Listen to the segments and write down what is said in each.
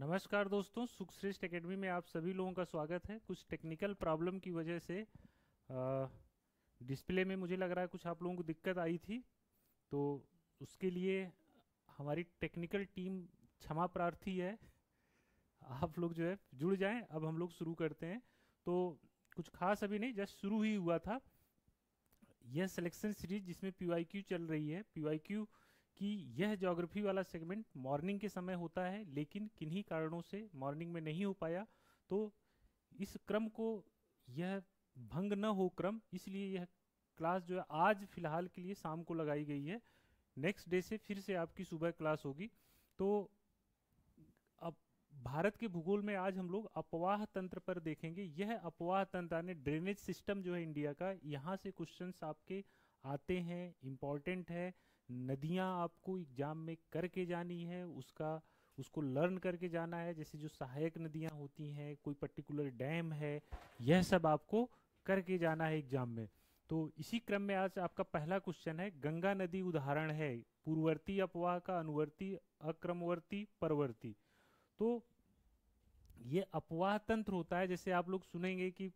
नमस्कार दोस्तों सुख श्रेष्ठ अकेडमी में आप सभी लोगों का स्वागत है कुछ टेक्निकल प्रॉब्लम की वजह से आ, डिस्प्ले में मुझे लग रहा है कुछ आप लोगों को दिक्कत आई थी तो उसके लिए हमारी टेक्निकल टीम क्षमा प्रार्थी है आप लोग जो है जुड़ जाएं अब हम लोग शुरू करते हैं तो कुछ खास अभी नहीं जस्ट शुरू ही हुआ था यह सिलेक्शन सीरीज जिसमें पी चल रही है पी कि यह जोग्राफी वाला सेगमेंट मॉर्निंग के समय होता है लेकिन किन्हीं कारणों से मॉर्निंग में नहीं हो पाया तो इस क्रम को यह भंग न हो क्रम इसलिए यह क्लास जो है आज फिलहाल के लिए शाम को लगाई गई है नेक्स्ट डे से फिर से आपकी सुबह क्लास होगी तो अब भारत के भूगोल में आज हम लोग अपवाह तंत्र पर देखेंगे यह अपवाह तंत्र यानी ड्रेनेज सिस्टम जो है इंडिया का यहाँ से क्वेश्चन आपके आते हैं इम्पॉर्टेंट है नदियाँ आपको एग्जाम में करके जानी है उसका उसको लर्न करके जाना है जैसे जो सहायक नदियाँ होती हैं कोई पर्टिकुलर डैम है यह सब आपको करके जाना है एग्जाम में तो इसी क्रम में आज आपका पहला क्वेश्चन है गंगा नदी उदाहरण है पूर्ववर्ती अपवाह का अनुवर्ती अक्रमवर्ती परवर्ती तो ये अपवाह तंत्र होता है जैसे आप लोग सुनेंगे कि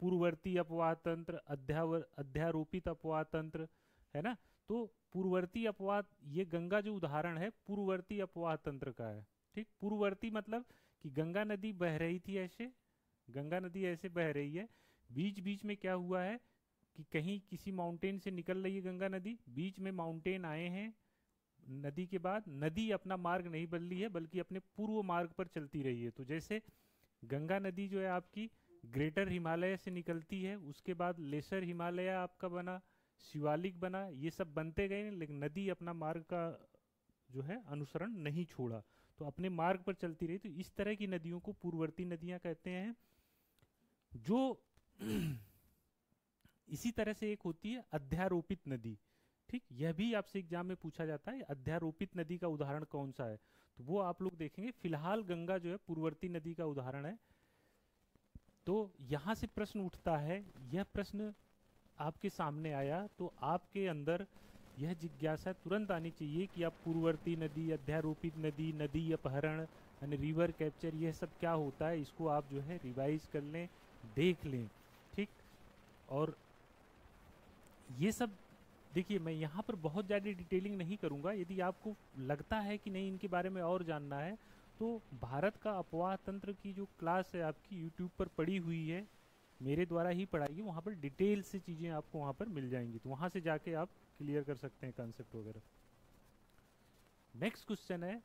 पूर्ववर्ती अपवाह तंत्र अध्यावर अध्यारोपित अपवाह तंत्र है ना तो पूर्ववर्ती अपवाद ये गंगा जो उदाहरण है पूर्ववर्ती अपवाह तंत्र का है ठीक पूर्ववर्ती मतलब कि गंगा नदी बह रही थी ऐसे गंगा नदी ऐसे बह रही है बीच बीच में क्या हुआ है कि कहीं किसी माउंटेन से निकल रही है गंगा नदी बीच में माउंटेन आए हैं नदी के बाद नदी अपना मार्ग नहीं बदली है बल्कि अपने पूर्व मार्ग पर चलती रही है तो जैसे गंगा नदी जो है आपकी ग्रेटर हिमालय से निकलती है उसके बाद लेसर हिमालय आपका बना शिवालिक बना ये सब बनते गए लेकिन नदी अपना मार्ग का जो है अनुसरण नहीं छोड़ा तो अपने मार्ग पर चलती रही तो इस तरह की नदियों को पूर्ववर्ती नदियां कहते हैं जो इसी तरह से एक होती है अध्यारोपित नदी ठीक यह भी आपसे एग्जाम में पूछा जाता है अध्यारोपित नदी का उदाहरण कौन सा है तो वो आप लोग देखेंगे फिलहाल गंगा जो है पूर्ववर्ती नदी का उदाहरण है तो यहां से प्रश्न उठता है यह प्रश्न आपके सामने आया तो आपके अंदर यह जिज्ञासा तुरंत आनी चाहिए कि आप पूर्ववर्ती नदी अध्यारोपित नदी नदी अपहरण यानी रिवर कैप्चर यह सब क्या होता है इसको आप जो है रिवाइज कर लें देख लें ठीक और ये सब देखिए मैं यहाँ पर बहुत ज़्यादा डिटेलिंग नहीं करूँगा यदि आपको लगता है कि नहीं इनके बारे में और जानना है तो भारत का अपवाह तंत्र की जो क्लास है आपकी यूट्यूब पर पड़ी हुई है मेरे द्वारा ही पढ़ाई है वहाँ पर डिटेल से चीज़ें आपको वहाँ पर मिल जाएंगी तो वहाँ से जाके आप क्लियर कर सकते हैं कॉन्सेप्ट वगैरह नेक्स्ट क्वेश्चन है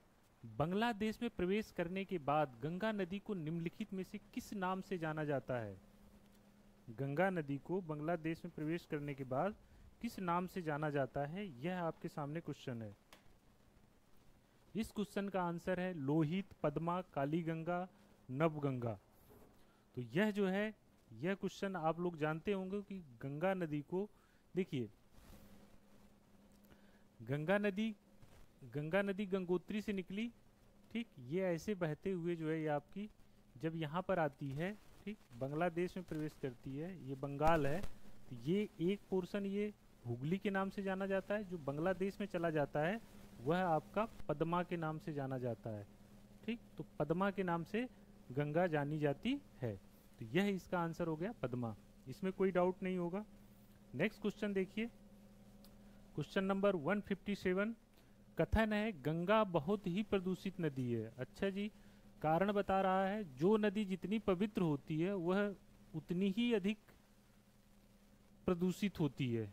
बांग्लादेश में प्रवेश करने के बाद गंगा नदी को निम्नलिखित में से किस नाम से जाना जाता है गंगा नदी को बांग्लादेश में प्रवेश करने के बाद किस नाम से जाना जाता है यह आपके सामने क्वेश्चन है इस क्वेश्चन का आंसर है लोहित पद्मा काली गंगा नवगंगा तो यह जो है यह क्वेश्चन आप लोग जानते होंगे कि गंगा नदी को देखिए गंगा नदी गंगा नदी गंगोत्री से निकली ठीक ये ऐसे बहते हुए जो है ये आपकी जब यहाँ पर आती है ठीक बांग्लादेश में प्रवेश करती है ये बंगाल है तो ये एक पोर्शन ये हुगली के नाम से जाना जाता है जो बांग्लादेश में चला जाता है वह आपका पदमा के नाम से जाना जाता है ठीक तो पदमा के नाम से गंगा जानी जाती है तो यह इसका आंसर हो गया पदमा इसमें कोई डाउट नहीं होगा नेक्स्ट क्वेश्चन देखिए क्वेश्चन नंबर 157 कथन है गंगा बहुत ही प्रदूषित नदी है अच्छा जी कारण बता रहा है जो नदी जितनी पवित्र होती है वह उतनी ही अधिक प्रदूषित होती है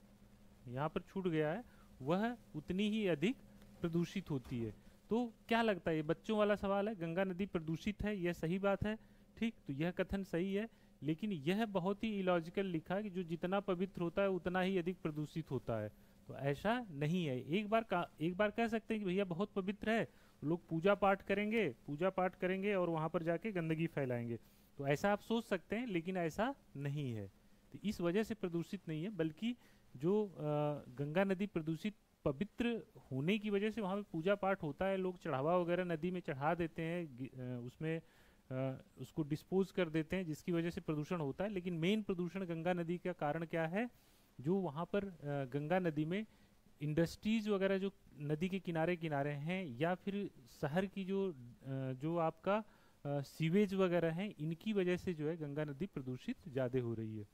यहाँ पर छूट गया है वह उतनी ही अधिक प्रदूषित होती है तो क्या लगता है ये बच्चों वाला सवाल है गंगा नदी प्रदूषित है यह सही बात है ठीक तो यह कथन सही है लेकिन यह बहुत ही इलॉजिकल लिखा कि जो जितना पवित्र होता है उतना ही अधिक प्रदूषित होता है तो ऐसा नहीं है एक बार का एक बार कह सकते हैं कि भैया बहुत पवित्र है लोग पूजा पाठ करेंगे पूजा पाठ करेंगे और वहाँ पर जाके गंदगी फैलाएंगे तो ऐसा आप सोच सकते हैं लेकिन ऐसा नहीं है तो इस वजह से प्रदूषित नहीं है बल्कि जो गंगा नदी प्रदूषित पवित्र होने की वजह से वहाँ पे पूजा पाठ होता है लोग चढ़ावा वगैरह नदी में चढ़ा देते हैं उसमें उसको डिस्पोज कर देते हैं जिसकी वजह से प्रदूषण होता है लेकिन मेन प्रदूषण गंगा नदी का कारण क्या है जो वहाँ पर गंगा नदी में इंडस्ट्रीज वगैरह जो नदी के किनारे किनारे हैं या फिर शहर की जो जो आपका सीवेज वगैरह हैं इनकी वजह से जो है गंगा नदी प्रदूषित ज़्यादा हो रही है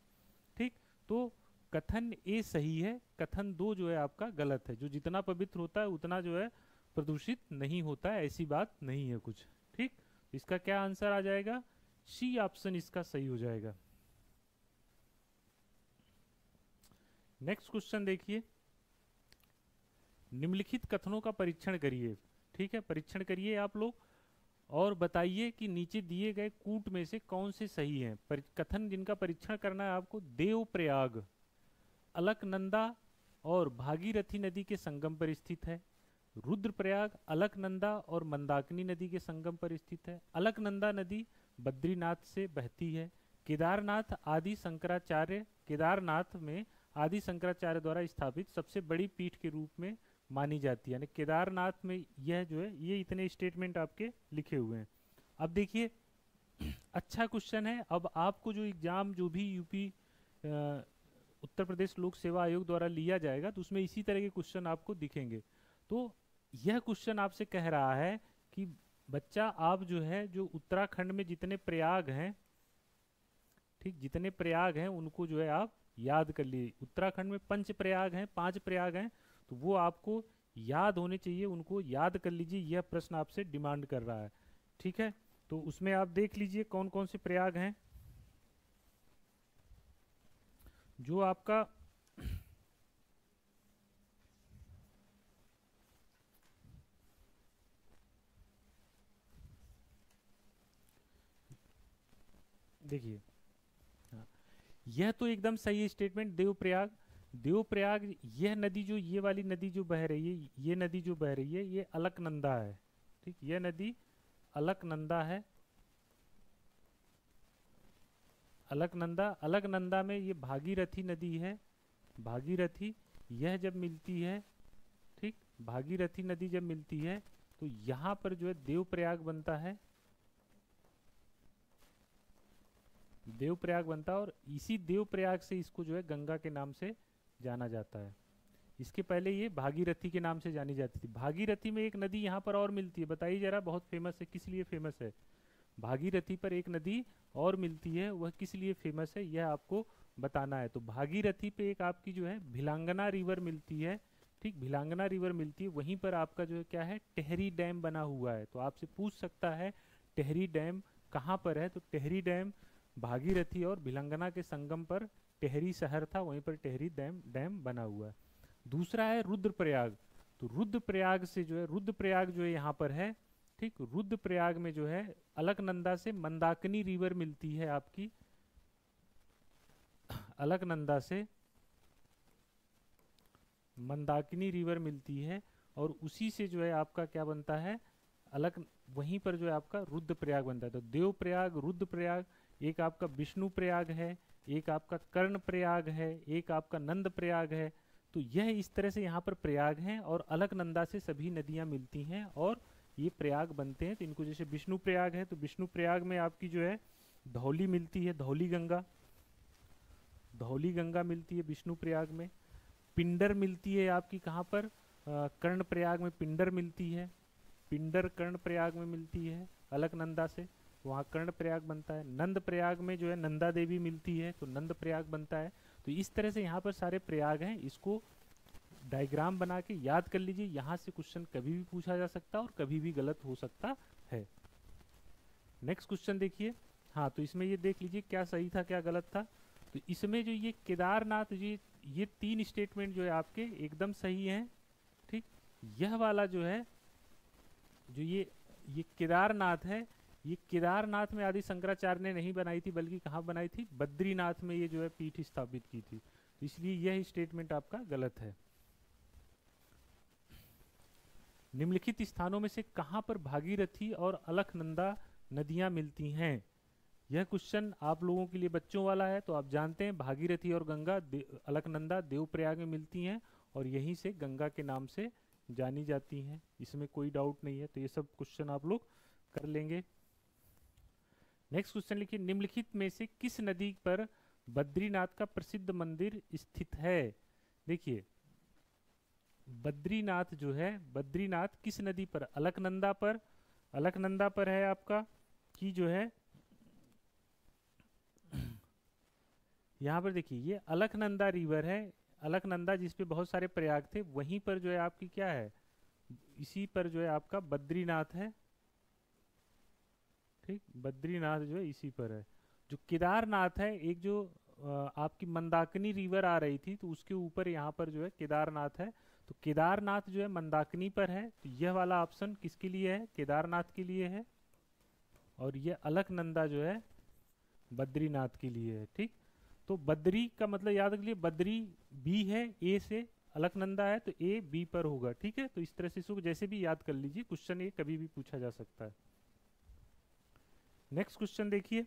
ठीक तो कथन ए सही है कथन दो जो है आपका गलत है जो जितना पवित्र होता है उतना जो है प्रदूषित नहीं होता है ऐसी बात नहीं है कुछ इसका क्या आंसर आ जाएगा सी ऑप्शन इसका सही हो जाएगा नेक्स्ट क्वेश्चन देखिए निम्नलिखित कथनों का परीक्षण करिए ठीक है परीक्षण करिए आप लोग और बताइए कि नीचे दिए गए कूट में से कौन से सही हैं कथन जिनका परीक्षण करना है आपको देवप्रयाग अलकनंदा और भागीरथी नदी के संगम पर स्थित है रुद्रप्रयाग अलकनंदा और मंदाकिनी नदी के संगम पर स्थित है अलकनंदा नदी बद्रीनाथ से बहती है केदारनाथ आदि शंकराचार्य केदारनाथ में आदि शंकराचार्य द्वारा स्थापित सबसे बड़ी पीठ के रूप में मानी जाती है यानी केदारनाथ में यह जो है ये इतने स्टेटमेंट आपके लिखे हुए हैं अब देखिए अच्छा क्वेश्चन है अब आपको जो एग्ज़ाम जो भी यूपी उत्तर प्रदेश लोक सेवा आयोग द्वारा लिया जाएगा तो उसमें इसी तरह के क्वेश्चन आपको दिखेंगे तो यह क्वेश्चन आपसे कह रहा है कि बच्चा आप जो है जो उत्तराखंड में जितने प्रयाग हैं ठीक जितने प्रयाग हैं उनको जो है आप याद कर लिए उत्तराखंड में पंच प्रयाग हैं पांच प्रयाग हैं तो वो आपको याद होने चाहिए उनको याद कर लीजिए यह प्रश्न आपसे डिमांड कर रहा है ठीक है तो उसमें आप देख लीजिए कौन कौन से प्रयाग हैं जो आपका देखिए हाँ, यह तो एकदम सही स्टेटमेंट देवप्रयाग देवप्रयाग यह नदी जो ये वाली नदी जो बह रही है ये नदी जो बह रही है ये अलकनंदा है ठीक यह नदी अलकनंदा है अलकनंदा अलकनंदा में ये भागीरथी नदी है भागीरथी यह जब मिलती है ठीक भागीरथी नदी जब मिलती है तो यहाँ पर जो है देवप्रयाग बनता है देवप्रयाग बनता है और इसी देवप्रयाग से इसको जो है गंगा के नाम से जाना जाता है इसके पहले ये भागीरथी के नाम से जानी जाती थी भागीरथी में एक नदी यहाँ पर और मिलती है बताइए जरा बहुत फेमस है किस लिए फेमस है भागीरथी पर एक नदी और मिलती है वह किस लिए फेमस है यह आपको बताना है तो भागीरथी पे एक आपकी जो है भिलांगना रिवर मिलती है ठीक भिलांगना रिवर मिलती है वहीं पर आपका जो है क्या है टेहरी डैम बना हुआ है तो आपसे पूछ सकता है टेहरी डैम कहाँ पर है तो टेहरी डैम भागीरथी और भिलंगना के संगम पर टेहरी शहर था वहीं पर टेहरी डैम डैम बना हुआ है दूसरा है रुद्रप्रयाग तो रुद्रप्रयाग से जो है रुद्रप्रयाग जो है यहाँ पर है ठीक रुद्रप्रयाग में जो है अलकनंदा से मंदाकिनी रिवर मिलती है आपकी अलकनंदा से मंदाकिनी रिवर मिलती है और उसी से जो है आपका क्या बनता है अलग वहीं पर जो है आपका रुद्रप्रयाग बनता है तो देवप्रयाग रुद्रप्रयाग एक आपका विष्णु प्रयाग है एक आपका कर्ण प्रयाग है एक आपका नंद प्रयाग है तो यह इस तरह से यहाँ पर प्रयाग हैं और अलग नंदा से सभी नदियाँ मिलती हैं और ये प्रयाग बनते हैं तो इनको जैसे विष्णु प्रयाग है तो विष्णु प्रयाग में आपकी जो है धौली मिलती है धौली गंगा धौली गंगा मिलती है विष्णु प्रयाग में पिंडर मिलती है आपकी कहाँ पर कर्ण प्रयाग में पिंडर मिलती है पिंडर कर्ण प्रयाग में मिलती है अलकनंदा से वहाँ कर्ण प्रयाग बनता है नंद प्रयाग में जो है नंदा देवी मिलती है तो नंद प्रयाग बनता है तो इस तरह से यहाँ पर सारे प्रयाग हैं इसको डायग्राम बना के याद कर लीजिए यहाँ से क्वेश्चन कभी भी पूछा जा सकता और कभी भी गलत हो सकता है नेक्स्ट क्वेश्चन देखिए हाँ तो इसमें ये देख लीजिए क्या सही था क्या गलत था तो इसमें जो ये केदारनाथ जी ये तीन स्टेटमेंट जो है आपके एकदम सही हैं ठीक यह वाला जो है जो ये ये केदारनाथ है ये केदारनाथ में आदि शंकराचार्य ने नहीं बनाई थी बल्कि कहाँ बनाई थी बद्रीनाथ में ये जो है पीठ स्थापित की थी इसलिए यह स्टेटमेंट आपका गलत है निम्नलिखित स्थानों में से कहाँ पर भागीरथी और अलखनंदा नदियां मिलती हैं यह क्वेश्चन आप लोगों के लिए बच्चों वाला है तो आप जानते हैं भागीरथी और गंगा दे, अलकनंदा देवप्रयाग में मिलती हैं और यहीं से गंगा के नाम से जानी जाती हैं इसमें कोई डाउट नहीं है तो ये सब क्वेश्चन आप लोग कर लेंगे नेक्स्ट क्वेश्चन लिखिए निम्नलिखित में से किस नदी पर बद्रीनाथ का प्रसिद्ध मंदिर स्थित है देखिए बद्रीनाथ जो है बद्रीनाथ किस नदी पर अलकनंदा पर अलकनंदा पर है आपका की जो है यहाँ पर देखिए ये अलकनंदा रिवर है अलकनंदा जिसपे बहुत सारे प्रयाग थे वहीं पर जो है आपकी क्या है इसी पर जो है आपका बद्रीनाथ है ठीक बद्रीनाथ जो है इसी पर है जो केदारनाथ है एक जो आपकी मंदाकिनी रिवर आ रही थी तो उसके ऊपर यहाँ पर जो है केदारनाथ है तो केदारनाथ जो है मंदाकिनी पर है तो यह वाला ऑप्शन किसके लिए है केदारनाथ के लिए है और यह अलकनंदा जो है बद्रीनाथ के लिए है ठीक तो बद्री का मतलब याद रख लिए बद्री बी है ए से अलकनंदा है तो ए बी पर होगा ठीक है तो इस तरह से इसको जैसे भी याद कर लीजिए क्वेश्चन ये कभी भी पूछा जा सकता है नेक्स्ट क्वेश्चन देखिए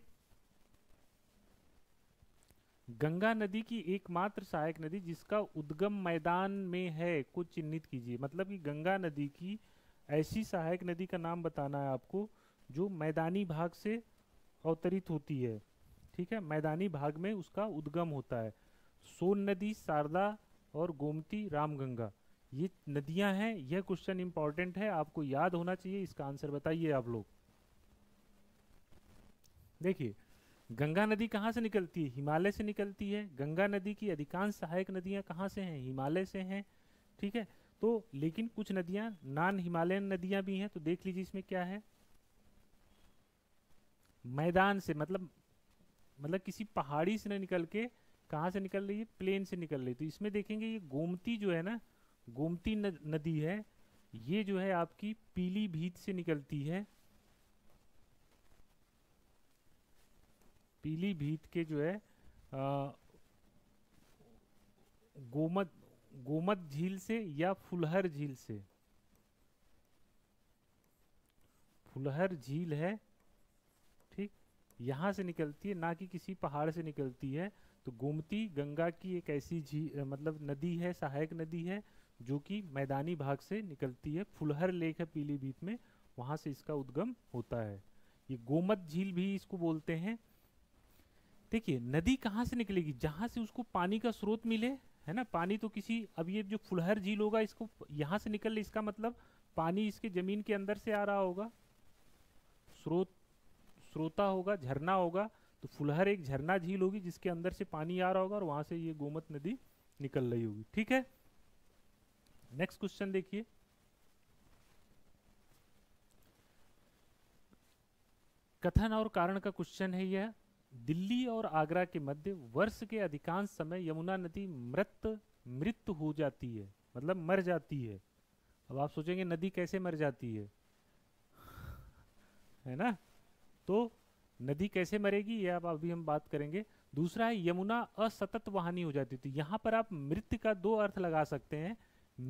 गंगा नदी की एकमात्र सहायक नदी जिसका उद्गम मैदान में है को चिन्हित कीजिए मतलब कि गंगा नदी की ऐसी सहायक नदी का नाम बताना है आपको जो मैदानी भाग से अवतरित होती है ठीक है मैदानी भाग में उसका उद्गम होता है सोन नदी शारदा और गोमती रामगंगा ये नदियां हैं यह क्वेश्चन इंपॉर्टेंट है आपको याद होना चाहिए इसका आंसर बताइए आप लोग देखिए गंगा नदी कहाँ से निकलती है हिमालय से निकलती है गंगा नदी की अधिकांश सहायक नदियाँ कहाँ से हैं हिमालय से हैं ठीक है तो लेकिन कुछ नदियाँ नॉन हिमालयन नदियाँ भी हैं तो देख लीजिए इसमें क्या है मैदान से मतलब मतलब किसी पहाड़ी से ना निकल के कहाँ से निकल रही है प्लेन से निकल रही है तो इसमें देखेंगे ये गोमती जो है ना गोमती नदी है ये जो है आपकी पीली भीत से निकलती है पीलीभीत के जो है गोमत गोमत झील से या फुलहर झील से फुलहर झील है ठीक यहाँ से निकलती है ना कि किसी पहाड़ से निकलती है तो गोमती गंगा की एक ऐसी झील मतलब नदी है सहायक नदी है जो कि मैदानी भाग से निकलती है फुलहर लेक है पीलीभीत में वहाँ से इसका उद्गम होता है ये गोमत झील भी इसको बोलते हैं देखिए नदी कहाँ से निकलेगी जहाँ से उसको पानी का स्रोत मिले है ना पानी तो किसी अब ये जो फुलहर झील होगा इसको यहाँ से निकल इसका मतलब पानी इसके ज़मीन के अंदर से आ रहा होगा स्रोत स्रोता होगा झरना होगा तो फुलहर एक झरना झील होगी जिसके अंदर से पानी आ रहा होगा और वहां से ये गोमत नदी निकल रही होगी ठीक है नेक्स्ट क्वेश्चन देखिए कथन और कारण का क्वेश्चन है यह दिल्ली और आगरा के मध्य वर्ष के अधिकांश समय यमुना नदी मृत मृत हो जाती है मतलब मर जाती है अब आप सोचेंगे नदी कैसे मर जाती है है ना तो नदी कैसे मरेगी ये आप अभी हम बात करेंगे दूसरा है यमुना असतत वाहनी हो जाती थी यहाँ पर आप मृत का दो अर्थ लगा सकते हैं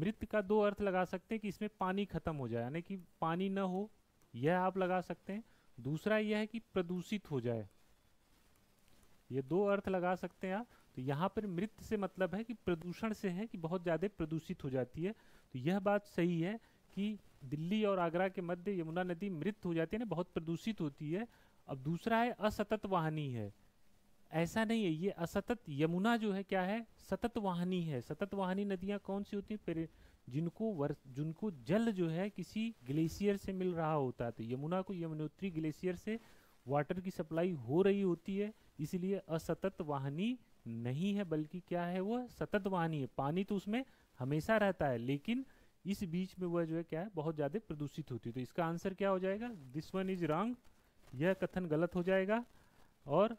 मृत का दो अर्थ लगा सकते हैं कि इसमें पानी खत्म हो जाए यानी कि पानी न हो यह आप लगा सकते हैं दूसरा यह है कि प्रदूषित हो जाए ये दो अर्थ लगा सकते हैं आप तो यहाँ पर मृत से मतलब है कि प्रदूषण से है कि बहुत ज़्यादा प्रदूषित हो जाती है तो यह बात सही है कि दिल्ली और आगरा के मध्य यमुना नदी मृत हो जाती है ना बहुत प्रदूषित होती है अब दूसरा है असतत वाहनी है ऐसा नहीं है ये असतत यमुना जो है क्या है सतत वाहनी है सतत वाहनी नदियाँ कौन सी होती हैं जिनको वर्ष जिनको जल जो है किसी ग्लेशियर से मिल रहा होता है तो यमुना को यमुनोत्री ग्लेशियर से वाटर की सप्लाई हो रही होती है इसीलिए असतत वाहनी नहीं है बल्कि क्या है वह सतत वाहनी है पानी तो उसमें हमेशा रहता है लेकिन इस बीच में वह जो है क्या है बहुत ज़्यादा प्रदूषित होती है तो इसका आंसर क्या हो जाएगा दिस वन इज रॉन्ग यह कथन गलत हो जाएगा और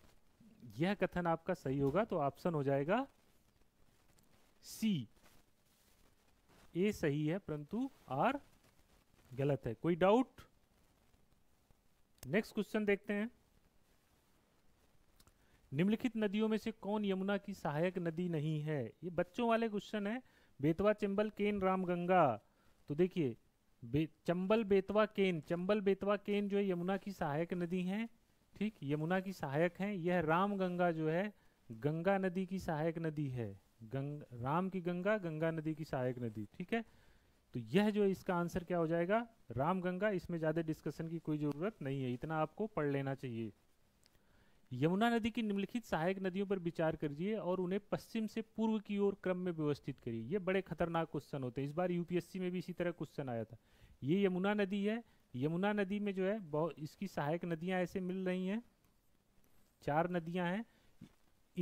यह कथन आपका सही होगा तो ऑप्शन हो जाएगा सी ए सही है परंतु आर गलत है कोई डाउट नेक्स्ट क्वेश्चन देखते हैं निम्नलिखित नदियों में से कौन यमुना की सहायक नदी नहीं है ये बच्चों वाले क्वेश्चन है बेतवा चंबल केन रामगंगा तो देखिए बे, चंबल बेतवा केन चंबल बेतवा केन जो है यमुना की सहायक नदी है ठीक यमुना की सहायक है यह रामगंगा जो है गंगा नदी की सहायक नदी है गंग राम की गंगा गंगा नदी की सहायक नदी ठीक है तो यह जो इसका आंसर क्या हो जाएगा रामगंगा इसमें ज़्यादा डिस्कशन की कोई ज़रूरत नहीं है इतना आपको पढ़ लेना चाहिए यमुना नदी की निम्नलिखित सहायक नदियों पर विचार करिए और उन्हें पश्चिम से पूर्व की ओर क्रम में व्यवस्थित करिए ये बड़े खतरनाक क्वेश्चन होते हैं इस बार यूपीएससी में भी इसी तरह क्वेश्चन आया था ये यमुना नदी है यमुना नदी में जो है बहुत इसकी सहायक नदियां ऐसे मिल रही हैं चार नदियां हैं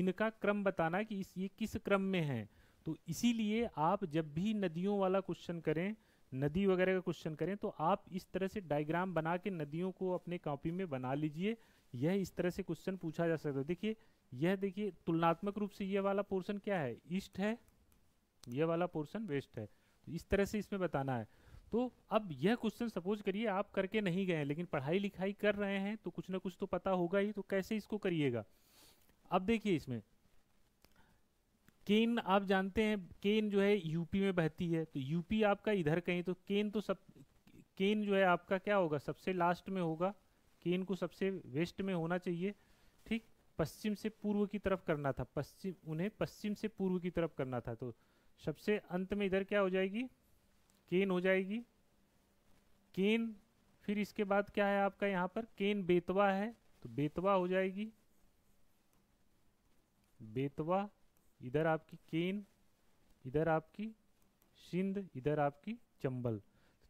इनका क्रम बताना कि इस ये किस क्रम में हैं तो इसीलिए आप जब भी नदियों वाला क्वेश्चन करें नदी वगैरह का क्वेश्चन करें तो आप इस तरह से डायग्राम बना के नदियों को अपने कॉपी में बना लीजिए यह इस तरह से क्वेश्चन पूछा जा सकता है देखिए यह देखिए तुलनात्मक रूप से यह वाला पोर्शन क्या है ईस्ट है यह वाला पोर्शन वेस्ट है तो इस तरह से इसमें बताना है तो अब यह क्वेश्चन सपोज करिए आप करके नहीं गए लेकिन पढ़ाई लिखाई कर रहे हैं तो कुछ ना कुछ तो पता होगा ही तो कैसे इसको करिएगा अब देखिए इसमें केन आप जानते हैं केन जो है यूपी में बहती है तो यूपी आपका इधर कहीं तो केन तो सब केन जो है आपका क्या होगा सबसे लास्ट में होगा केन को सबसे वेस्ट में होना चाहिए ठीक पश्चिम से पूर्व की तरफ करना था पश्चिम उन्हें पश्चिम से पूर्व की तरफ करना था तो सबसे अंत में इधर क्या हो जाएगी केन हो जाएगी केन फिर इसके बाद क्या है आपका यहाँ पर केन बेतवा है तो बेतवा हो जाएगी बेतवा इधर आपकी केन इधर आपकी सिंध इधर आपकी चंबल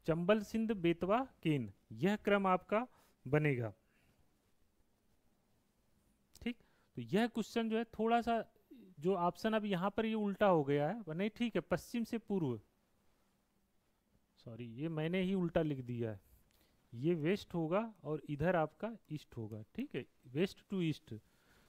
चंबल सिंध बेतवा केन यह क्रम आपका बनेगा ठीक तो यह क्वेश्चन जो है थोड़ा सा जो ऑप्शन अब यहां पर ये उल्टा हो गया है नहीं ठीक है पश्चिम से पूर्व सॉरी ये मैंने ही उल्टा लिख दिया है ये वेस्ट होगा और इधर आपका ईस्ट होगा ठीक है वेस्ट टू ईस्ट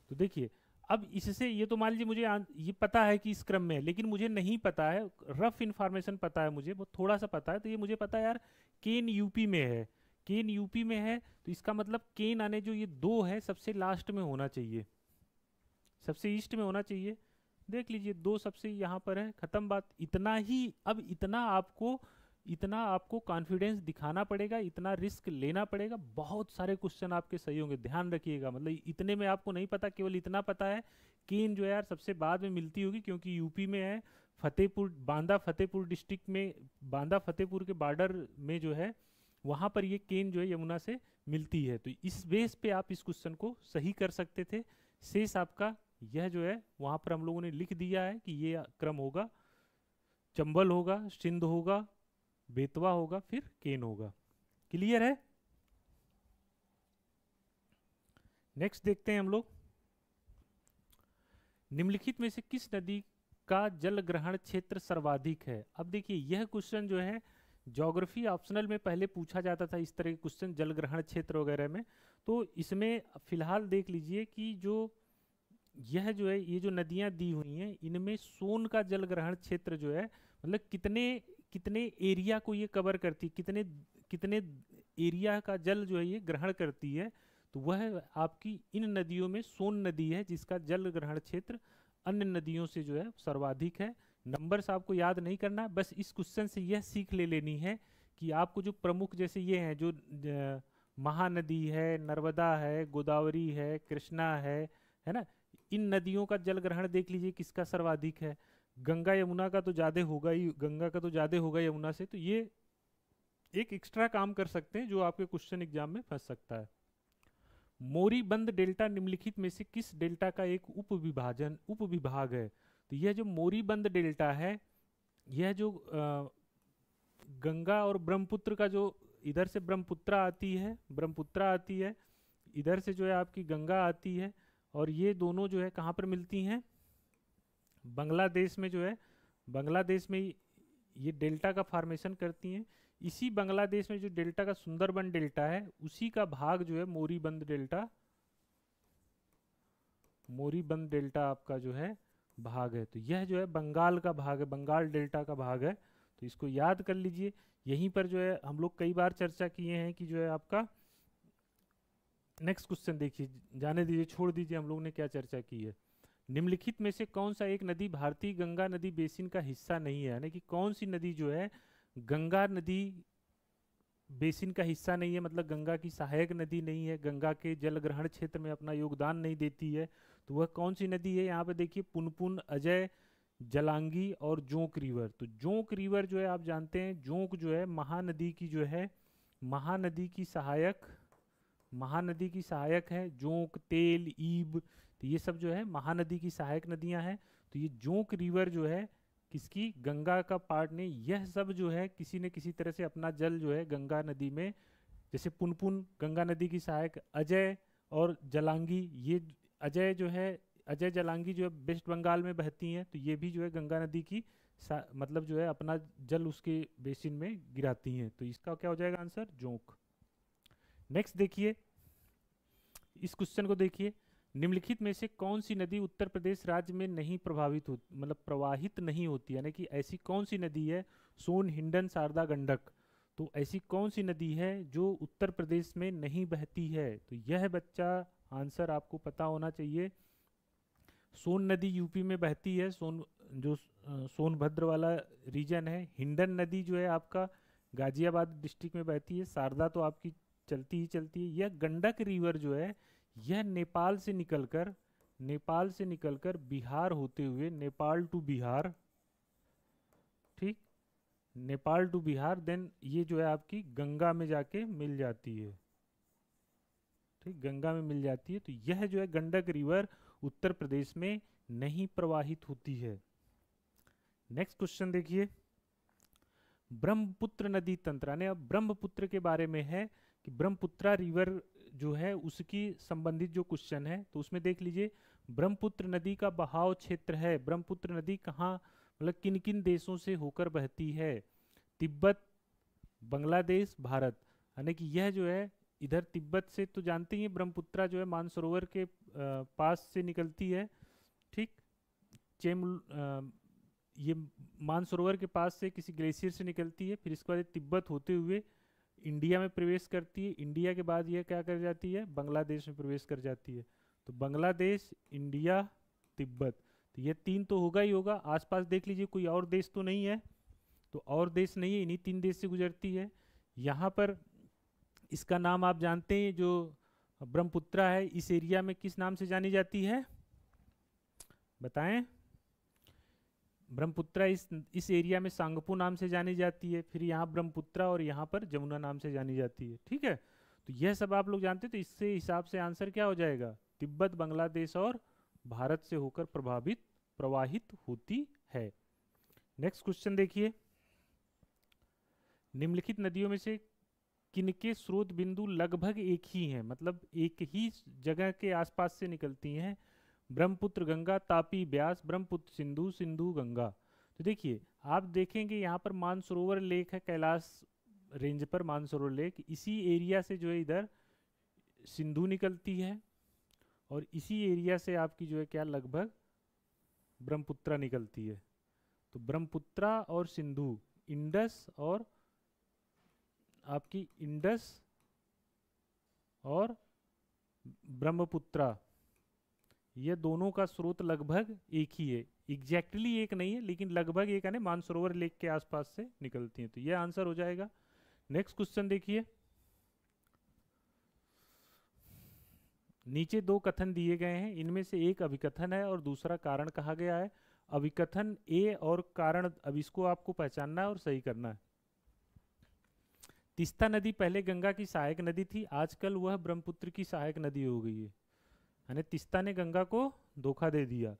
तो देखिए अब इससे ये तो मान लीजिए मुझे ये पता है कि इस क्रम में है लेकिन मुझे नहीं पता है रफ इन्फॉर्मेशन पता है मुझे बहुत थोड़ा सा पता है तो ये मुझे पता है यार केन यूपी में है केन यूपी में है तो इसका मतलब केन आने जो ये दो है सबसे लास्ट में होना चाहिए सबसे ईस्ट में होना चाहिए देख लीजिए दो सबसे यहाँ पर है ख़त्म बात इतना ही अब इतना आपको इतना आपको कॉन्फिडेंस दिखाना पड़ेगा इतना रिस्क लेना पड़ेगा बहुत सारे क्वेश्चन आपके सही होंगे ध्यान रखिएगा मतलब इतने में आपको नहीं पता केवल इतना पता है केन जो है यार सबसे बाद में मिलती होगी क्योंकि यूपी में है फतेहपुर बांदा फतेहपुर डिस्ट्रिक्ट में बांदा फतेहपुर के बॉर्डर में जो है वहाँ पर ये केन जो है यमुना से मिलती है तो इस बेस पे आप इस क्वेश्चन को सही कर सकते थे शेष आपका यह जो है वहाँ पर हम लोगों ने लिख दिया है कि ये क्रम होगा चंबल होगा सिंध होगा बेतवा होगा फिर केन होगा क्लियर है नेक्स्ट देखते हैं हम लोग निम्नलिखित में से किस नदी का जल ग्रहण क्षेत्र सर्वाधिक है अब देखिए यह क्वेश्चन जो है ज्योग्राफी ऑप्शनल में पहले पूछा जाता था इस तरह के क्वेश्चन जल ग्रहण क्षेत्र वगैरह में तो इसमें फिलहाल देख लीजिए कि जो यह जो है ये जो नदियां दी हुई हैं इनमें सोन का जल ग्रहण क्षेत्र जो है मतलब कितने कितने एरिया को ये कवर करती कितने कितने एरिया का जल जो है ये ग्रहण करती है तो वह आपकी इन नदियों में सोन नदी है जिसका जल ग्रहण क्षेत्र अन्य नदियों से जो है सर्वाधिक है नंबर्स आपको याद नहीं करना बस इस क्वेश्चन से यह सीख ले लेनी है कि आपको जो प्रमुख जैसे ये हैं जो महानदी है नर्मदा है गोदावरी है कृष्णा है है ना इन नदियों का जल ग्रहण देख लीजिए किसका सर्वाधिक है गंगा यमुना का तो ज़्यादा होगा ही गंगा का तो ज़्यादा होगा यमुना से तो ये एक एक्स्ट्रा काम कर सकते हैं जो आपके क्वेश्चन एग्जाम में फंस सकता है मोरी बंद डेल्टा निम्नलिखित में से किस डेल्टा का एक उप विभाजन उप विभाग है तो यह जो मोरी बंद डेल्टा है यह जो आ, गंगा और ब्रह्मपुत्र का जो इधर से ब्रह्मपुत्रा आती है ब्रह्मपुत्रा आती है इधर से जो है आपकी गंगा आती है और ये दोनों जो है कहाँ पर मिलती हैं बांग्लादेश में जो है बांग्लादेश में ये डेल्टा का फॉर्मेशन करती हैं इसी बांग्लादेश में जो डेल्टा का सुंदरबन डेल्टा है उसी का भाग जो है मोरीबंद डेल्टा मोरीबंद डेल्टा आपका जो है भाग है तो यह जो है बंगाल का भाग है बंगाल डेल्टा का भाग है तो इसको याद कर लीजिए यहीं पर जो है हम लोग कई बार चर्चा किए हैं कि जो है आपका नेक्स्ट क्वेश्चन देखिए जाने दीजिए छोड़ दीजिए हम लोग ने क्या चर्चा की है निम्नलिखित में से कौन सा एक नदी भारतीय गंगा नदी बेसिन का हिस्सा नहीं है यानी कि कौन सी नदी जो है गंगा नदी बेसिन का हिस्सा नहीं है मतलब गंगा की सहायक नदी नहीं है गंगा के जल ग्रहण क्षेत्र में अपना योगदान नहीं देती है तो वह कौन सी नदी है यहाँ पे देखिए पुनपुन अजय जलांगी और जोंक रिवर तो जोंक रिवर जो है आप जानते हैं जोंक जो है महानदी की जो है महानदी की सहायक महानदी की सहायक है जोंक तेल ईब तो ये सब जो है महानदी की सहायक नदियां हैं तो ये जोंक रिवर जो है किसकी गंगा का पार्ट ने यह सब जो है किसी न किसी तरह से अपना जल जो है गंगा नदी में जैसे पुनपुन गंगा नदी की सहायक अजय और जलांगी ये अजय जो है अजय जलांगी जो है वेस्ट बंगाल में बहती हैं तो ये भी जो है गंगा नदी की मतलब जो है अपना जल उसके बेसिन में गिराती हैं तो इसका क्या हो जाएगा आंसर जोंक नेक्स्ट देखिए इस क्वेश्चन को देखिए निम्नलिखित में से कौन सी नदी उत्तर प्रदेश राज्य में नहीं प्रभावित होती मतलब प्रवाहित नहीं होती यानी कि ऐसी कौन सी नदी है सोन हिंडन शारदा गंडक तो ऐसी कौन सी नदी है जो उत्तर प्रदेश में नहीं बहती है तो यह बच्चा आंसर आपको पता होना चाहिए सोन नदी यूपी में बहती है सोन जो सोनभद्र वाला रीजन है हिंडन नदी जो है आपका गाजियाबाद डिस्ट्रिक्ट में बहती है शारदा तो आपकी चलती ही चलती है यह गंडक रिवर जो है यह नेपाल से निकलकर नेपाल से निकलकर बिहार होते हुए नेपाल टू बिहार ठीक नेपाल टू बिहार देन ये जो है आपकी गंगा में जाके मिल जाती है ठीक गंगा में मिल जाती है तो यह जो है गंडक रिवर उत्तर प्रदेश में नहीं प्रवाहित होती है नेक्स्ट क्वेश्चन देखिए ब्रह्मपुत्र नदी तंत्रा ने अब ब्रह्मपुत्र के बारे में है कि ब्रह्मपुत्रा रिवर जो है उसकी संबंधित जो क्वेश्चन है तो उसमें देख लीजिए ब्रह्मपुत्र नदी का बहाव क्षेत्र है ब्रह्मपुत्र नदी कहाँ मतलब किन किन देशों से होकर बहती है तिब्बत बांग्लादेश भारत यानी कि यह जो है इधर तिब्बत से तो जानते ही ब्रह्मपुत्रा जो है मानसरोवर के पास से निकलती है ठीक चेम ये मानसरोवर के पास से किसी ग्लेशियर से निकलती है फिर इसके बाद तिब्बत होते हुए इंडिया में प्रवेश करती है इंडिया के बाद यह क्या कर जाती है बांग्लादेश में प्रवेश कर जाती है तो बांग्लादेश इंडिया तिब्बत तो ये तीन तो होगा ही होगा आसपास देख लीजिए कोई और देश तो नहीं है तो और देश नहीं है इन्हीं तीन देश से गुजरती है यहाँ पर इसका नाम आप जानते हैं जो ब्रह्मपुत्रा है इस एरिया में किस नाम से जानी जाती है बताएं ब्रह्मपुत्रा इस इस एरिया में सांगपू नाम से जानी जाती है फिर यहाँ ब्रह्मपुत्रा और यहाँ पर जमुना नाम से जानी जाती है ठीक है तो यह सब आप लोग जानते तो इससे हिसाब से आंसर क्या हो जाएगा तिब्बत बांग्लादेश और भारत से होकर प्रभावित प्रवाहित होती है नेक्स्ट क्वेश्चन देखिए निम्नलिखित नदियों में से किनके स्रोत बिंदु लगभग एक ही हैं मतलब एक ही जगह के आसपास से निकलती हैं ब्रह्मपुत्र गंगा तापी ब्यास ब्रह्मपुत्र सिंधु सिंधु गंगा तो देखिए आप देखेंगे यहाँ पर मानसरोवर लेक है कैलाश रेंज पर मानसरोवर लेक इसी एरिया से जो है इधर सिंधु निकलती है और इसी एरिया से आपकी जो है क्या लगभग ब्रह्मपुत्रा निकलती है तो ब्रह्मपुत्रा और सिंधु इंडस और आपकी इंडस और ब्रह्मपुत्रा ये दोनों का स्रोत लगभग एक ही है एग्जैक्टली exactly एक नहीं है लेकिन लगभग एक है मानसरोवर लेक के आसपास से निकलती हैं तो ये आंसर हो जाएगा नेक्स्ट क्वेश्चन देखिए नीचे दो कथन दिए गए हैं इनमें से एक अभिकथन है और दूसरा कारण कहा गया है अभिकथन ए और कारण अब इसको आपको पहचानना है और सही करना है तिस्ता नदी पहले गंगा की सहायक नदी थी आजकल वह ब्रह्मपुत्र की सहायक नदी हो गई है यानी तिस्ता ने गंगा को धोखा दे दिया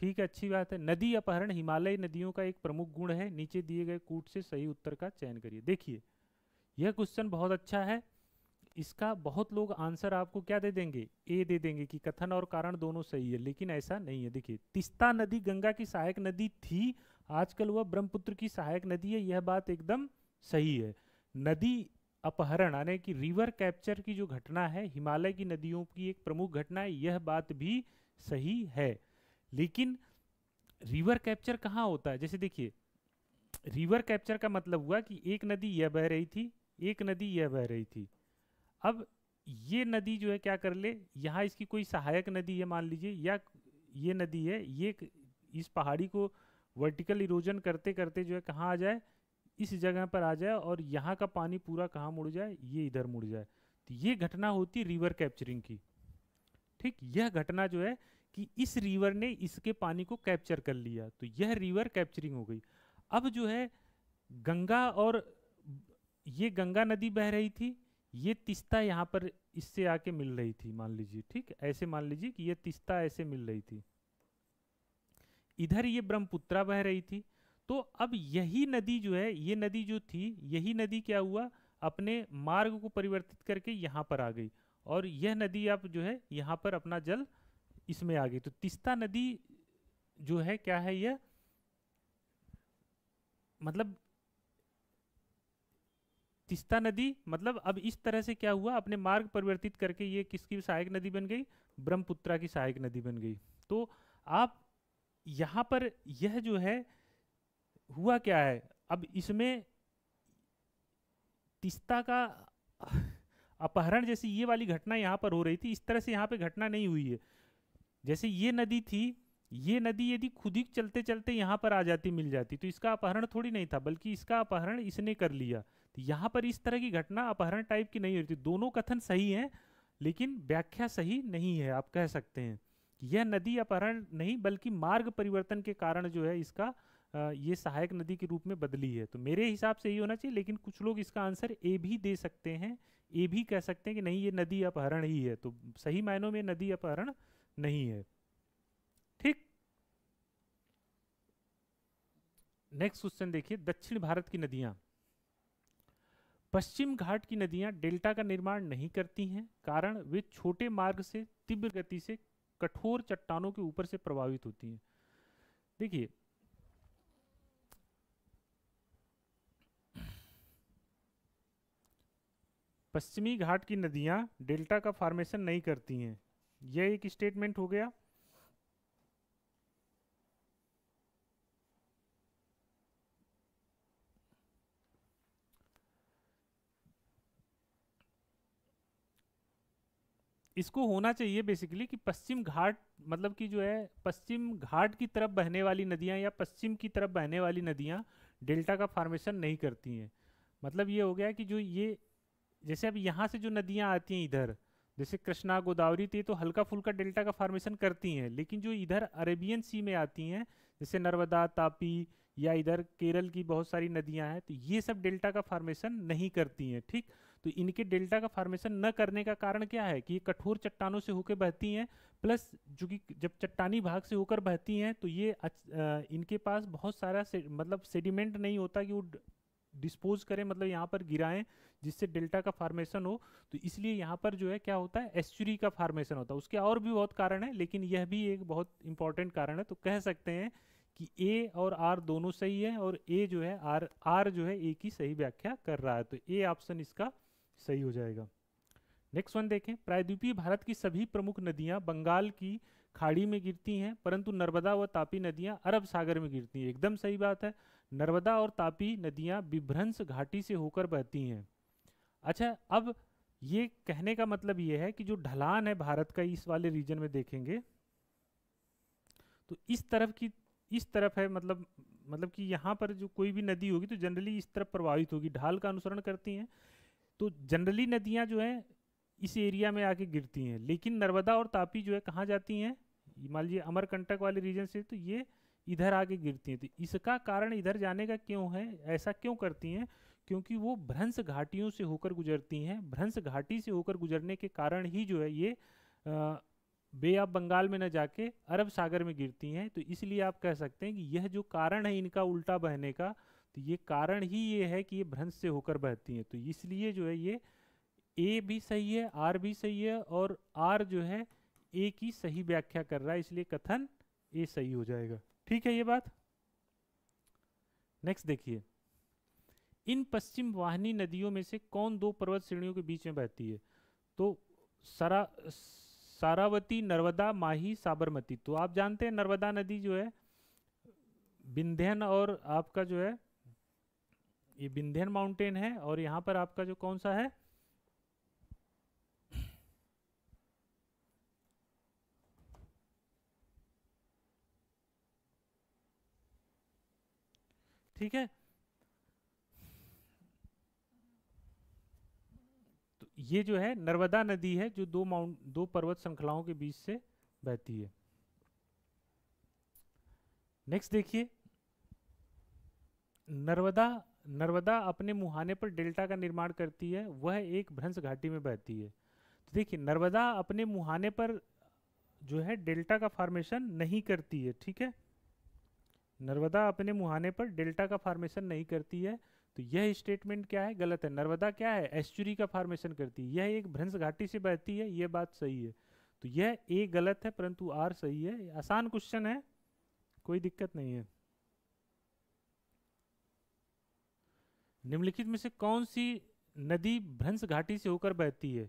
ठीक है अच्छी बात है नदी अपहरण हिमालय नदियों का एक प्रमुख गुण है नीचे दिए गए कूट से सही उत्तर का चयन करिए देखिए यह क्वेश्चन बहुत अच्छा है इसका बहुत लोग आंसर आपको क्या दे देंगे ए दे देंगे कि कथन और कारण दोनों सही है लेकिन ऐसा नहीं है देखिए तिस्ता नदी गंगा की सहायक नदी थी आजकल वह ब्रह्मपुत्र की सहायक नदी है यह बात एकदम सही है नदी अपहरण यानी कि रिवर कैप्चर की जो घटना है हिमालय की नदियों की एक प्रमुख घटना है यह बात भी सही है लेकिन रिवर कैप्चर कहाँ होता है जैसे देखिए रिवर कैप्चर का मतलब हुआ कि एक नदी यह बह रही थी एक नदी यह बह रही थी अब ये नदी जो है क्या कर ले यहाँ इसकी कोई सहायक नदी है मान लीजिए या ये नदी है ये इस पहाड़ी को वर्टिकल इरोजन करते करते जो है कहाँ आ जाए इस जगह पर आ जाए और यहाँ का पानी पूरा कहाँ मुड़ जाए ये इधर मुड़ जाए तो ये घटना होती है रिवर कैप्चरिंग की ठीक यह घटना जो है कि इस रिवर ने इसके पानी को कैप्चर कर लिया तो यह रिवर कैप्चरिंग हो गई अब जो है गंगा और ये गंगा नदी बह रही थी ये तिस्ता यहाँ पर इससे आके मिल रही थी मान लीजिए ठीक ऐसे मान लीजिए कि यह तिस्ता ऐसे मिल रही थी इधर ये ब्रह्मपुत्रा बह रही थी तो अब यही नदी जो है ये नदी जो थी यही नदी क्या हुआ अपने मार्ग को परिवर्तित करके यहाँ पर आ गई और यह नदी अब जो है यहाँ पर अपना जल इसमें आ गई तो तिस्ता नदी जो है क्या है यह मतलब तिस्ता नदी मतलब अब इस तरह से क्या हुआ अपने मार्ग परिवर्तित करके ये किसकी सहायक नदी बन गई ब्रह्मपुत्रा की सहायक नदी बन गई तो आप यहाँ पर यह जो है हुआ क्या है अब इसमें तिस्ता का अपहरण जैसी ये वाली घटना यहाँ पर हो रही थी इस तरह से यहाँ पे घटना नहीं हुई है जैसे ये नदी थी ये नदी यदि खुद ही चलते चलते यहाँ पर आ जाती मिल जाती तो इसका अपहरण थोड़ी नहीं था बल्कि इसका अपहरण इसने कर लिया तो यहाँ पर इस तरह की घटना अपहरण टाइप की नहीं हो रही दोनों कथन सही हैं लेकिन व्याख्या सही नहीं है आप कह सकते हैं यह नदी अपहरण नहीं बल्कि मार्ग परिवर्तन के कारण जो है इसका ये सहायक नदी के रूप में बदली है तो मेरे हिसाब से यही होना चाहिए लेकिन कुछ लोग इसका आंसर ए भी दे सकते हैं ए भी कह सकते हैं कि नहीं ये नदी अपहरण ही है तो सही मायनों में नदी अपहरण नहीं है ठीक नेक्स्ट क्वेश्चन देखिए दक्षिण भारत की नदियां पश्चिम घाट की नदियां डेल्टा का निर्माण नहीं करती हैं कारण वे छोटे मार्ग से तीव्र गति से कठोर चट्टानों के ऊपर से प्रभावित होती हैं देखिए पश्चिमी घाट की नदियाँ डेल्टा का फॉर्मेशन नहीं करती हैं यह एक स्टेटमेंट हो गया इसको होना चाहिए बेसिकली कि पश्चिम घाट मतलब कि जो है पश्चिम घाट की तरफ बहने वाली नदियां या पश्चिम की तरफ बहने वाली नदियां डेल्टा का फॉर्मेशन नहीं करती हैं मतलब ये हो गया कि जो ये जैसे अब यहाँ से जो नदियाँ आती हैं इधर जैसे कृष्णा गोदावरी तो तो हल्का फुल्का डेल्टा का फार्मेशन करती हैं लेकिन जो इधर अरेबियन सी में आती हैं जैसे नर्मदा तापी या इधर केरल की बहुत सारी नदियां हैं तो ये सब डेल्टा का फार्मेशन नहीं करती हैं ठीक तो इनके डेल्टा का फार्मेशन न करने का कारण क्या है कि ये कठोर चट्टानों से होकर बहती हैं प्लस जो कि जब चट्टानी भाग से होकर बहती हैं तो ये इनके पास बहुत सारा से, मतलब सेडिमेंट नहीं होता कि वो डिस्पोज करें मतलब यहाँ पर गिराएं जिससे डेल्टा का फॉर्मेशन हो तो इसलिए यहाँ पर जो है क्या होता है एस्चुरी का फॉर्मेशन होता है उसके और भी बहुत कारण है लेकिन यह भी एक बहुत इंपॉर्टेंट कारण है तो कह सकते हैं कि ए और आर दोनों सही है और ए जो है आर आर जो है ए की सही व्याख्या कर रहा है तो ए ऑप्शन इसका सही हो जाएगा नेक्स्ट वन देखें प्रायद्वीपीय भारत की सभी प्रमुख नदियां बंगाल की खाड़ी में गिरती हैं परंतु नर्मदा व तापी नदियां अरब सागर में गिरती हैं एकदम सही बात है नर्मदा और तापी नदियाँ विभ्रंश घाटी से होकर बहती हैं अच्छा अब ये कहने का मतलब ये है कि जो ढलान है भारत का इस वाले रीजन में देखेंगे तो इस तरफ की इस तरफ है मतलब मतलब कि यहाँ पर जो कोई भी नदी होगी तो जनरली इस तरफ प्रभावित होगी ढाल का अनुसरण करती हैं तो जनरली नदियाँ जो हैं इस एरिया में आके गिरती हैं लेकिन नर्मदा और तापी जो है कहाँ जाती हैं मान लीजिए अमरकंटक वाले रीजन से तो ये इधर आके गिरती हैं तो इसका कारण इधर जाने का क्यों है ऐसा क्यों करती हैं क्योंकि वो भ्रंश घाटियों से होकर गुजरती हैं भ्रंश घाटी से होकर गुजरने के कारण ही जो है ये बे ऑफ बंगाल में न जाके अरब सागर में गिरती हैं तो इसलिए आप कह सकते हैं कि यह जो कारण है इनका उल्टा बहने का तो ये कारण ही ये है कि ये भ्रंश से होकर बहती हैं तो इसलिए जो है ये ए भी सही है आर भी सही है और आर जो है ए की सही व्याख्या कर रहा है इसलिए कथन ए सही हो जाएगा ठीक है ये बात नेक्स्ट देखिए इन पश्चिम वाहनी नदियों में से कौन दो पर्वत श्रेणियों के बीच में बहती है तो सरा सारावती नर्मदा माही साबरमती तो आप जानते हैं नर्मदा नदी जो है बिंध्यन और आपका जो है ये बिंध्यन माउंटेन है और यहाँ पर आपका जो कौन सा है ठीक है तो ये जो है नर्मदा नदी है जो दो माउंट दो पर्वत श्रृंखलाओं के बीच से बहती है नेक्स्ट देखिए नर्मदा नर्मदा अपने मुहाने पर डेल्टा का निर्माण करती है वह एक भ्रंश घाटी में बहती है तो देखिए नर्मदा अपने मुहाने पर जो है डेल्टा का फॉर्मेशन नहीं करती है ठीक है नर्मदा अपने मुहाने पर डेल्टा का फार्मेशन नहीं करती है तो यह स्टेटमेंट क्या है गलत है नर्मदा क्या है एस्चुरी का फार्मेशन करती है यह एक भ्रंश घाटी से बहती है यह बात सही है तो यह ए गलत है परंतु आर सही है आसान क्वेश्चन है कोई दिक्कत नहीं है निम्नलिखित में से कौन सी नदी भ्रंस घाटी से होकर बहती है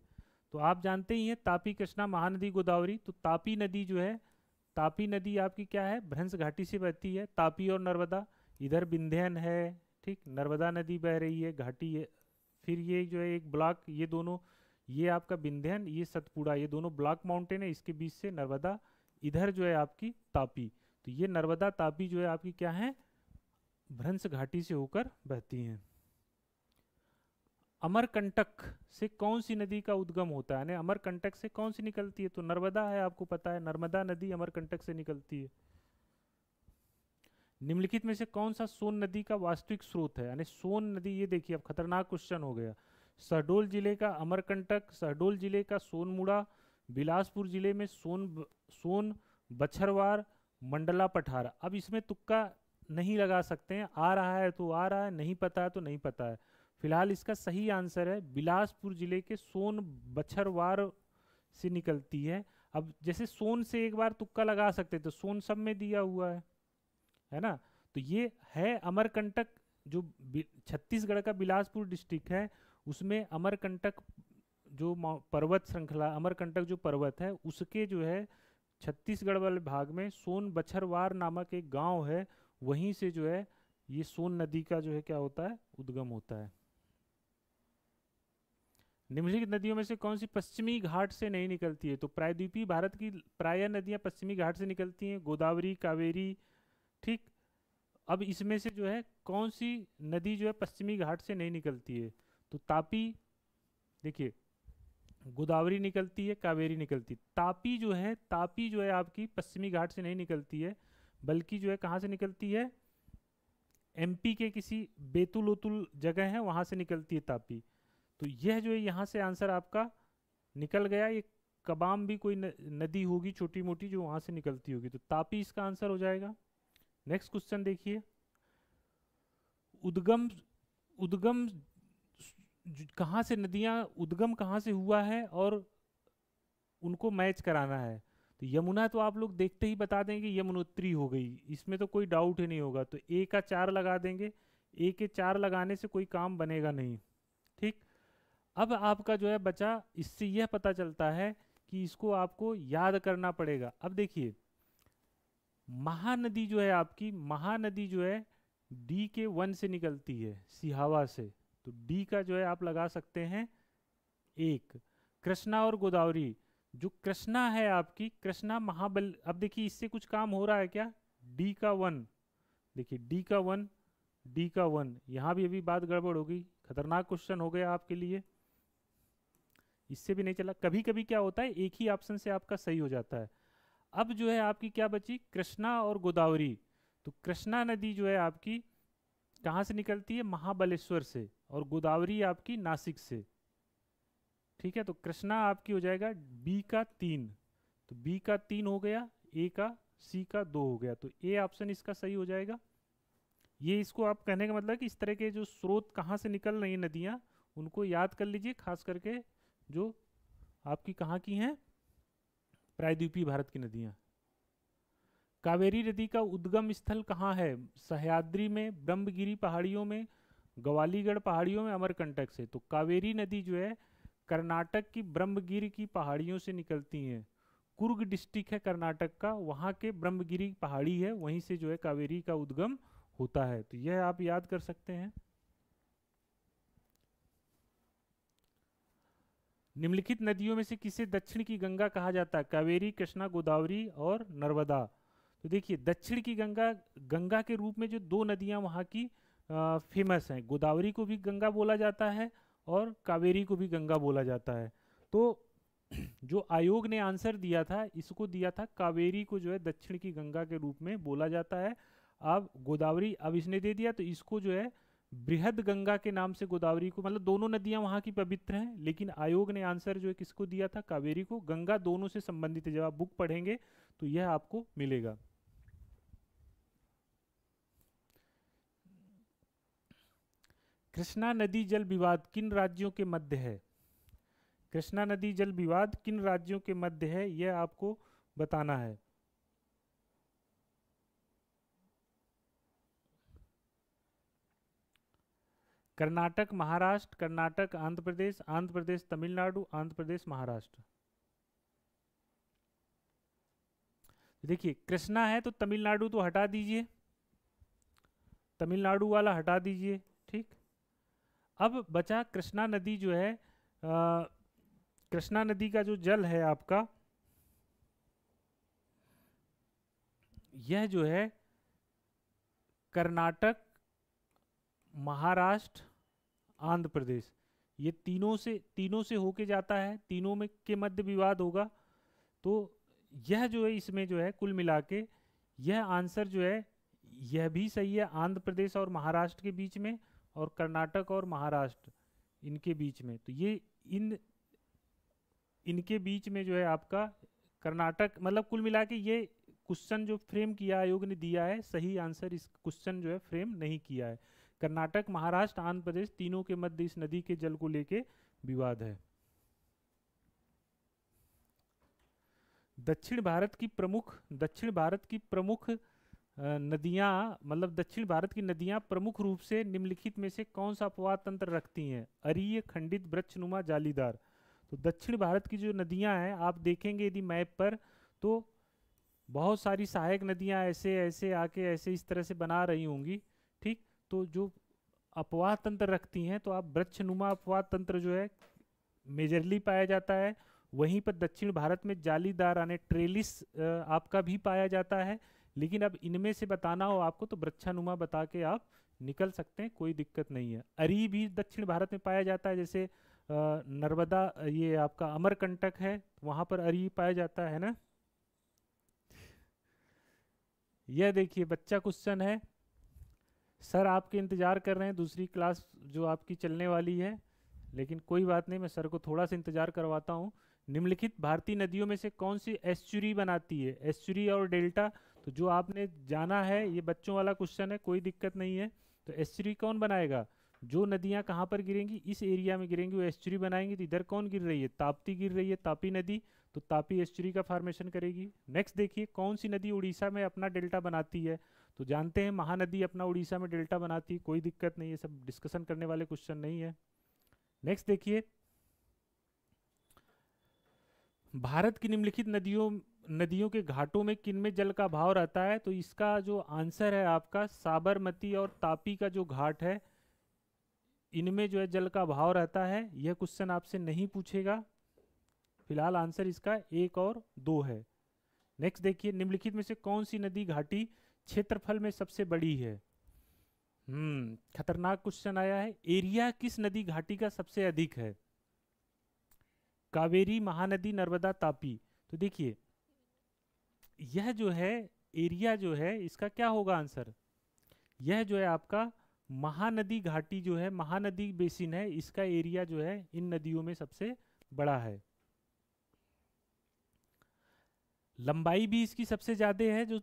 तो आप जानते ही हैं तापी कृष्णा महानदी गोदावरी तो तापी नदी जो है तापी नदी आपकी क्या है भ्रंस घाटी से बहती है तापी और नर्मदा इधर बिंध्यन है ठीक नर्मदा नदी बह रही है घाटी है फिर ये जो है एक ब्लॉक ये दोनों ये आपका बिंध्यन ये सतपुड़ा ये दोनों ब्लॉक माउंटेन है इसके बीच से नर्मदा इधर जो है आपकी तापी तो ये नर्मदा तापी जो है आपकी क्या है भ्रंस घाटी से होकर बहती हैं अमरकंटक से कौन सी नदी का उद्गम होता है यानी अमरकंटक से कौन सी निकलती है तो नर्मदा है आपको पता है नर्मदा नदी अमरकंटक से निकलती है निम्नलिखित में से कौन सा सोन नदी का वास्तविक स्रोत है यानी सोन नदी ये देखिए अब खतरनाक क्वेश्चन हो गया शहडोल जिले का अमरकंटक शहडोल जिले का सोनमुड़ा बिलासपुर जिले में सोन सोन बछरवार मंडला पठार अब इसमें तुक्का नहीं लगा सकते हैं आ रहा है तो आ रहा है नहीं पता है तो नहीं पता है फिलहाल इसका सही आंसर है बिलासपुर जिले के सोन बछरवार से निकलती है अब जैसे सोन से एक बार तुक्का लगा सकते तो सोन सब में दिया हुआ है है ना तो ये है अमरकंटक जो छत्तीसगढ़ का बिलासपुर डिस्ट्रिक्ट है उसमें अमरकंटक जो पर्वत श्रृंखला अमरकंटक जो पर्वत है उसके जो है छत्तीसगढ़ वाले भाग में सोन बछरवार नामक एक गांव है वहीं से जो है ये सोन नदी का जो है क्या होता है उद्गम होता है निम्नलिखित नदियों में से कौन सी पश्चिमी घाट से नहीं निकलती है तो प्रायद्वीपीय भारत की प्राय नदियां पश्चिमी घाट से निकलती हैं गोदावरी कावेरी ठीक अब इसमें से जो है कौन सी नदी जो है पश्चिमी घाट से नहीं निकलती है तो तापी देखिए गोदावरी निकलती है कावेरी निकलती तापी जो है तापी जो है आपकी पश्चिमी घाट से नहीं निकलती है बल्कि जो है कहाँ से निकलती है एमपी के किसी बेतुल जगह है वहाँ से निकलती है तापी तो यह जो है यहाँ से आंसर आपका निकल गया ये कबाम भी कोई न, नदी होगी छोटी मोटी जो वहां से निकलती होगी तो तापी इसका आंसर हो जाएगा नेक्स्ट क्वेश्चन देखिए उद्गम उद्गम कहाँ से नदियाँ उद्गम कहाँ से हुआ है और उनको मैच कराना है तो यमुना तो आप लोग देखते ही बता देंगे यमुनोत्री हो गई इसमें तो कोई डाउट ही नहीं होगा तो ए का चार लगा देंगे ए के चार लगाने से कोई काम बनेगा नहीं अब आपका जो है बच्चा इससे यह पता चलता है कि इसको आपको याद करना पड़ेगा अब देखिए महानदी जो है आपकी महानदी जो है डी के वन से निकलती है सिहावा से तो डी का जो है आप लगा सकते हैं एक कृष्णा और गोदावरी जो कृष्णा है आपकी कृष्णा महाबल अब देखिए इससे कुछ काम हो रहा है क्या डी का वन देखिए डी का वन डी का वन यहाँ भी अभी बात गड़बड़ होगी खतरनाक क्वेश्चन हो गया आपके लिए इससे भी नहीं चला कभी कभी क्या होता है एक ही ऑप्शन से आपका सही हो जाता है अब जो है आपकी क्या बची कृष्णा और गोदावरी तो कृष्णा नदी जो है आपकी कहाँ से निकलती है महाबलेश्वर से और गोदावरी आपकी नासिक से ठीक है तो कृष्णा आपकी हो जाएगा बी का तीन तो बी का तीन हो गया ए का सी का दो हो गया तो ए ऑप्शन इसका सही हो जाएगा ये इसको आप कहने का मतलब कि इस तरह के जो स्रोत कहाँ से निकल रही हैं नदियाँ उनको याद कर लीजिए खास करके जो आपकी कहाँ की हैं प्रायद्वीपीय भारत की नदियाँ कावेरी नदी का उद्गम स्थल कहाँ है सह्याद्री में ब्रह्मगिरी पहाड़ियों में ग्वालीगढ़ पहाड़ियों में अमरकंटक से तो कावेरी नदी जो है कर्नाटक की ब्रह्मगिरी की पहाड़ियों से निकलती हैं कुर्ग डिस्ट्रिक्ट है कर्नाटक का वहाँ के ब्रह्मगिरी पहाड़ी है वहीं से जो है कावेरी का उद्गम होता है तो यह आप याद कर सकते हैं निम्नलिखित नदियों में से किसे दक्षिण की गंगा कहा जाता है कावेरी कृष्णा गोदावरी और नर्मदा तो देखिए दक्षिण की गंगा गंगा के रूप में जो दो नदियाँ वहाँ की आ, फेमस हैं गोदावरी को भी गंगा बोला जाता है और कावेरी को भी गंगा बोला जाता है तो जो आयोग ने आंसर दिया था इसको दिया था कावेरी को जो है दक्षिण की गंगा के रूप में बोला जाता है अब गोदावरी अब इसने दे दिया तो इसको जो है बृहद गंगा के नाम से गोदावरी को मतलब दोनों नदियां वहां की पवित्र हैं लेकिन आयोग ने आंसर जो है किसको दिया था कावेरी को गंगा दोनों से संबंधित है जब आप बुक पढ़ेंगे तो यह आपको मिलेगा कृष्णा नदी जल विवाद किन राज्यों के मध्य है कृष्णा नदी जल विवाद किन राज्यों के मध्य है यह आपको बताना है कर्नाटक महाराष्ट्र कर्नाटक आंध्र प्रदेश आंध्र प्रदेश तमिलनाडु आंध्र प्रदेश महाराष्ट्र तो देखिए कृष्णा है तो तमिलनाडु तो हटा दीजिए तमिलनाडु वाला हटा दीजिए ठीक अब बचा कृष्णा नदी जो है कृष्णा नदी का जो जल है आपका यह जो है कर्नाटक महाराष्ट्र आंध्र प्रदेश ये तीनों से तीनों से होके जाता है तीनों में के मध्य विवाद होगा तो यह जो है इसमें जो है कुल मिला के यह आंसर जो है यह भी सही है आंध्र प्रदेश और महाराष्ट्र के बीच में और कर्नाटक और महाराष्ट्र इनके बीच में तो ये इन इनके बीच में जो है आपका कर्नाटक मतलब कुल मिला के ये क्वेश्चन जो फ्रेम किया आयोग ने दिया है सही आंसर इस क्वेश्चन जो है फ्रेम नहीं किया है कर्नाटक महाराष्ट्र आंध्र प्रदेश तीनों के मध्य इस नदी के जल को लेके विवाद है दक्षिण भारत की प्रमुख दक्षिण भारत की प्रमुख नदियां मतलब दक्षिण भारत की नदियां प्रमुख रूप से निम्नलिखित में से कौन सा अपवाद तंत्र रखती हैं अरीय खंडित वृक्षनुमा जालीदार तो दक्षिण भारत की जो नदियां हैं आप देखेंगे यदि मैप पर तो बहुत सारी सहायक नदियां ऐसे ऐसे आके ऐसे इस तरह से बना रही होंगी ठीक तो जो अपवाह तंत्र रखती हैं तो आप वृक्षनुमा अपवाह तंत्र जो है मेजरली पाया जाता है वहीं पर दक्षिण भारत में जालीदार आने ट्रेलिस आपका भी पाया जाता है लेकिन अब इनमें से बताना हो आपको तो वृक्षानुमा बता के आप निकल सकते हैं कोई दिक्कत नहीं है अरी भी दक्षिण भारत में पाया जाता है जैसे नर्मदा ये आपका अमरकंटक है वहां पर अरी पाया जाता है ना यह देखिए बच्चा क्वेश्चन है सर आपके इंतज़ार कर रहे हैं दूसरी क्लास जो आपकी चलने वाली है लेकिन कोई बात नहीं मैं सर को थोड़ा सा इंतज़ार करवाता हूँ निम्नलिखित भारतीय नदियों में से कौन सी एस्चुरी बनाती है एस्चुरी और डेल्टा तो जो आपने जाना है ये बच्चों वाला क्वेश्चन है कोई दिक्कत नहीं है तो एस्चुरी कौन बनाएगा जो नदियाँ कहाँ पर गिरेंगी इस एरिया में गिरेंगी वो एस्चुरी बनाएंगी तो इधर कौन गिर रही है ताप्ती गिर रही है तापी नदी तो तापी एस्चुरी का फार्मेशन करेगी नेक्स्ट देखिए कौन सी नदी उड़ीसा में अपना डेल्टा बनाती है तो जानते हैं महानदी अपना उड़ीसा में डेल्टा बनाती है कोई दिक्कत नहीं है सब डिस्कशन करने वाले क्वेश्चन नहीं है नेक्स्ट देखिए भारत की निम्नलिखित नदियों नदियों के घाटों में किन में जल का भाव रहता है तो इसका जो आंसर है आपका साबरमती और तापी का जो घाट है इनमें जो है जल का भाव रहता है यह क्वेश्चन आपसे नहीं पूछेगा फिलहाल आंसर इसका एक और दो है नेक्स्ट देखिए निम्नलिखित में से कौन सी नदी घाटी क्षेत्रफल में सबसे बड़ी है हम्म खतरनाक क्वेश्चन आया है एरिया किस नदी घाटी का सबसे अधिक है कावेरी महानदी नर्मदा तापी तो देखिए यह जो है एरिया जो है इसका क्या होगा आंसर यह जो है आपका महानदी घाटी जो है महानदी बेसिन है इसका एरिया जो है इन नदियों में सबसे बड़ा है लंबाई भी इसकी सबसे ज़्यादा है जो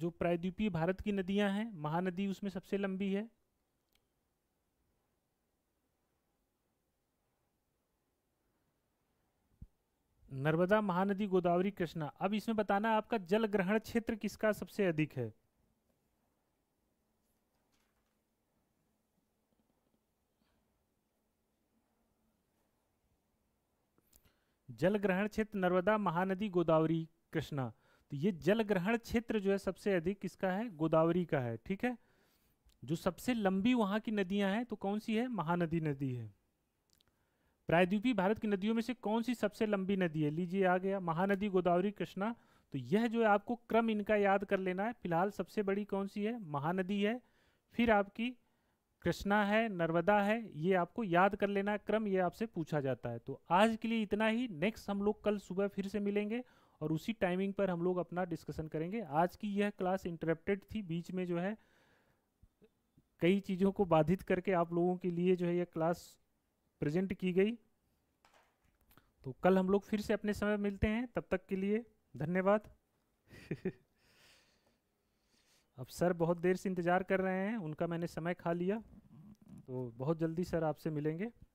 जो प्रायद्वीपीय भारत की नदियां हैं महानदी उसमें सबसे लंबी है नर्मदा महानदी गोदावरी कृष्णा अब इसमें बताना आपका जल ग्रहण क्षेत्र किसका सबसे अधिक है जल ग्रहण क्षेत्र नर्मदा महानदी गोदावरी कृष्णा तो ये जल ग्रहण क्षेत्र जो है सबसे अधिक किसका है गोदावरी का है ठीक है जो सबसे लंबी वहां की नदियां हैं तो कौन सी है महानदी नदी है प्रायद्वीपी भारत की नदियों में से कौन सी सबसे लंबी नदी है लीजिए आ गया महानदी गोदावरी कृष्णा तो यह जो है आपको क्रम इनका याद कर लेना है फिलहाल सबसे बड़ी कौन सी है महानदी है फिर आपकी कृष्णा है नर्मदा है ये आपको याद कर लेना है क्रम ये आपसे पूछा जाता है तो आज के लिए इतना ही नेक्स्ट हम लोग कल सुबह फिर से मिलेंगे और उसी टाइमिंग पर हम लोग अपना डिस्कशन करेंगे आज की यह क्लास इंटरप्टेड थी बीच में जो है कई चीज़ों को बाधित करके आप लोगों के लिए जो है यह क्लास प्रेजेंट की गई तो कल हम लोग फिर से अपने समय मिलते हैं तब तक के लिए धन्यवाद अब सर बहुत देर से इंतज़ार कर रहे हैं उनका मैंने समय खा लिया तो बहुत जल्दी सर आपसे मिलेंगे